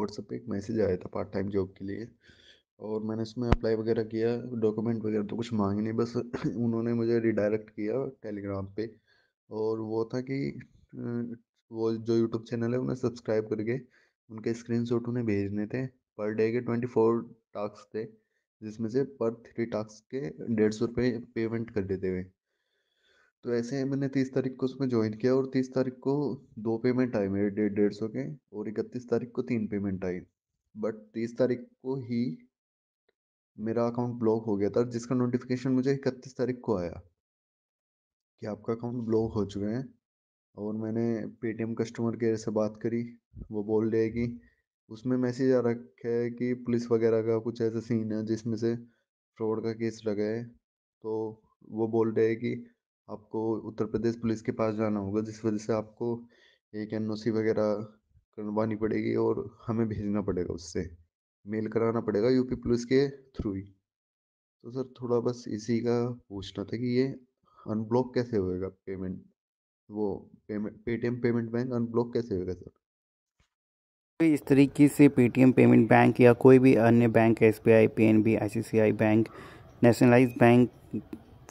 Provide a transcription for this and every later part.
WhatsApp पे एक message आया था पार्ट टाइम जॉब के लिए और मैंने उसमें अप्लाई वगैरह किया डॉक्यूमेंट वगैरह तो कुछ मांगे नहीं बस उन्होंने मुझे रिडायरेक्ट किया टेलीग्राम पे और वो था कि वो जो यूट्यूब चैनल है उन्हें सब्सक्राइब करके उनके स्क्रीन शॉट उन्हें भेजने थे पर डे के ट्वेंटी फोर टास्क थे जिसमें से पर थ्री टास्क के डेढ़ सौ रुपये पेमेंट कर देते हुए तो ऐसे मैंने तीस तारीख को उसमें ज्वाइन किया और तीस तारीख को दो पेमेंट आए मेरे डेढ़ डेढ़ सौ के और इकतीस तारीख को तीन पेमेंट आई बट तीस तारीख को ही मेरा अकाउंट ब्लॉक हो गया था जिसका नोटिफिकेशन मुझे इकतीस तारीख को आया कि आपका अकाउंट ब्लॉक हो चुका है और मैंने पेटीएम कस्टमर केयर से बात करी वो बोल रहे कि उसमें मैसेज आ रखा है कि पुलिस वगैरह का कुछ ऐसा सीन है जिसमें से फ्रॉड का केस लगा है तो वो बोल रहे हैं कि आपको उत्तर प्रदेश पुलिस के पास जाना होगा जिस वजह से आपको एक एन ओ सी वगैरह करवानी पड़ेगी और हमें भेजना पड़ेगा उससे मेल कराना पड़ेगा यूपी पुलिस के थ्रू ही तो सर थोड़ा बस इसी का पूछना था कि ये अनब्लॉक कैसे होएगा पेमेंट वो payment Paytm payment bank unblock कैसे होएगा सर कोई इस तरीके से पेटीएम पेमेंट बैंक या कोई भी अन्य bank S B I P N B I C C I bank nationalise bank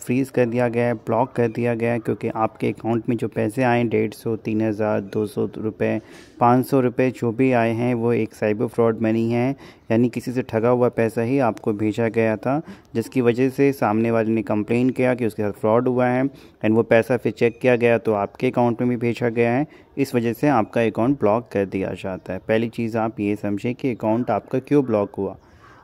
fridge कर दिया गया है ब्लॉक कर दिया गया है क्योंकि आपके अकाउंट में जो पैसे आए डेढ़ सौ तीन हज़ार दो सौ रुपये पाँच सौ रुपये जो भी आए हैं वो एक साइबर फ्रॉड मनी है यानी किसी से ठगा हुआ पैसा ही आपको भेजा गया था जिसकी वजह से सामने वाले ने कंप्लेन किया कि उसके साथ फ्रॉड हुआ है एंड वो पैसा फिर चेक किया गया तो आपके अकाउंट में भी भेजा गया है इस वजह से आपका अकाउंट ब्लॉक कर दिया जाता है पहली चीज़ आप ये समझें कि अकाउंट आपका क्यों ब्लॉक हुआ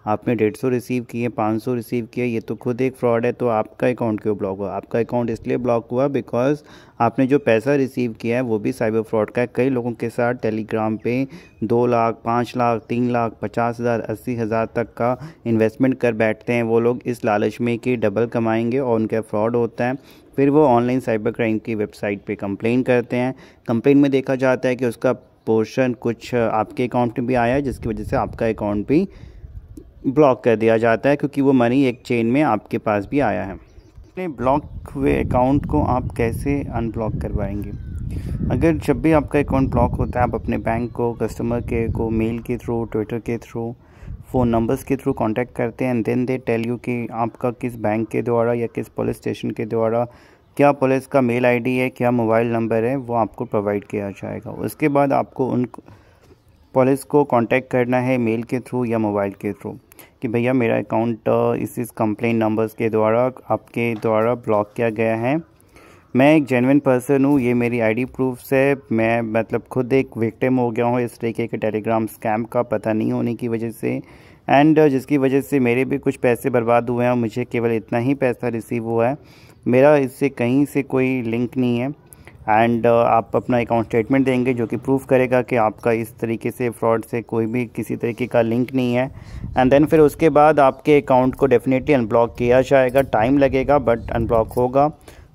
आपने डेढ़ सौ रिसीव किए पाँच सौ रिसीव किए ये तो खुद एक फ्रॉड है तो आपका अकाउंट क्यों ब्लॉक हुआ आपका अकाउंट इसलिए ब्लॉक हुआ बिकॉज आपने जो पैसा रिसीव किया है वो भी साइबर फ्रॉड का है कई लोगों के साथ टेलीग्राम पे दो लाख पाँच लाख तीन लाख पचास हज़ार अस्सी हज़ार तक का इन्वेस्टमेंट कर बैठते हैं वो लोग इस लालच में कि डबल कमाएंगे और उनका फ्रॉड होता है फिर वो ऑनलाइन साइबर क्राइम की वेबसाइट पे कंप्लेन करते हैं कंप्लेन में देखा जाता है कि उसका पोर्शन कुछ आपके अकाउंट में भी आया है जिसकी वजह से आपका अकाउंट भी ब्लॉक कर दिया जाता है क्योंकि वो मनी एक चेन में आपके पास भी आया है अपने ब्लॉक हुए अकाउंट को आप कैसे अनब्लॉक करवाएंगे अगर जब भी आपका अकाउंट ब्लॉक होता है आप अपने बैंक को कस्टमर केयर को मेल के थ्रू ट्विटर के थ्रू फ़ोन नंबर्स के थ्रू कांटेक्ट करते हैं and then they tell you कि आपका किस बैंक के द्वारा या किस पुलिस स्टेशन के द्वारा क्या पुलिस का मेल आईडी है क्या मोबाइल नंबर है वो आपको प्रोवाइड किया जाएगा उसके बाद आपको उन पॉलिस को कांटेक्ट करना है मेल के थ्रू या मोबाइल के थ्रू कि भैया मेरा अकाउंट uh, इस इस कंप्लेन नंबर्स के द्वारा आपके द्वारा ब्लॉक किया गया है मैं एक जेनविन पर्सन हूँ ये मेरी आईडी प्रूफ है मैं मतलब खुद एक विक्टिम हो गया हूँ इस तरीके के टेलीग्राम स्कैम का पता नहीं होने की वजह से एंड uh, जिसकी वजह से मेरे भी कुछ पैसे बर्बाद हुए हैं मुझे केवल इतना ही पैसा रिसीव हुआ है मेरा इससे कहीं से कोई लिंक नहीं है एंड uh, आप अपना अकाउंट स्टेटमेंट देंगे जो कि प्रूफ करेगा कि आपका इस तरीके से फ्रॉड से कोई भी किसी तरीके का लिंक नहीं है एंड देन फिर उसके बाद आपके अकाउंट को डेफिनेटली अनब्लॉक किया जाएगा टाइम लगेगा बट अनब्लॉक होगा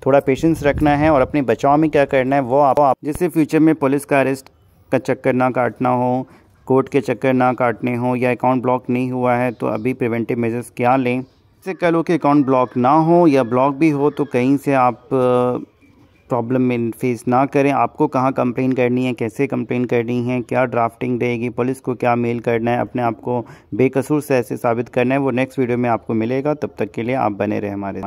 थोड़ा पेशेंस रखना है और अपने बचाव में क्या करना है वो आप, आप जिससे फ्यूचर में पुलिस का अरेस्ट का चक्कर ना काटना हो कोर्ट के चक्कर ना काटने हो या अकाउंट ब्लॉक नहीं हुआ है तो अभी प्रिवेंटिव मेजर्स क्या लें इससे कह लो कि अकाउंट ब्लॉक ना हो या ब्लॉक भी हो तो कहीं से आप प्रॉब्लम में फेस ना करें आपको कहाँ कंप्लेन करनी है कैसे कंप्लेन करनी है क्या ड्राफ्टिंग रहेगी पुलिस को क्या मेल करना है अपने आप को बेकसूर से ऐसे साबित करना है वो नेक्स्ट वीडियो में आपको मिलेगा तब तक के लिए आप बने रहें हमारे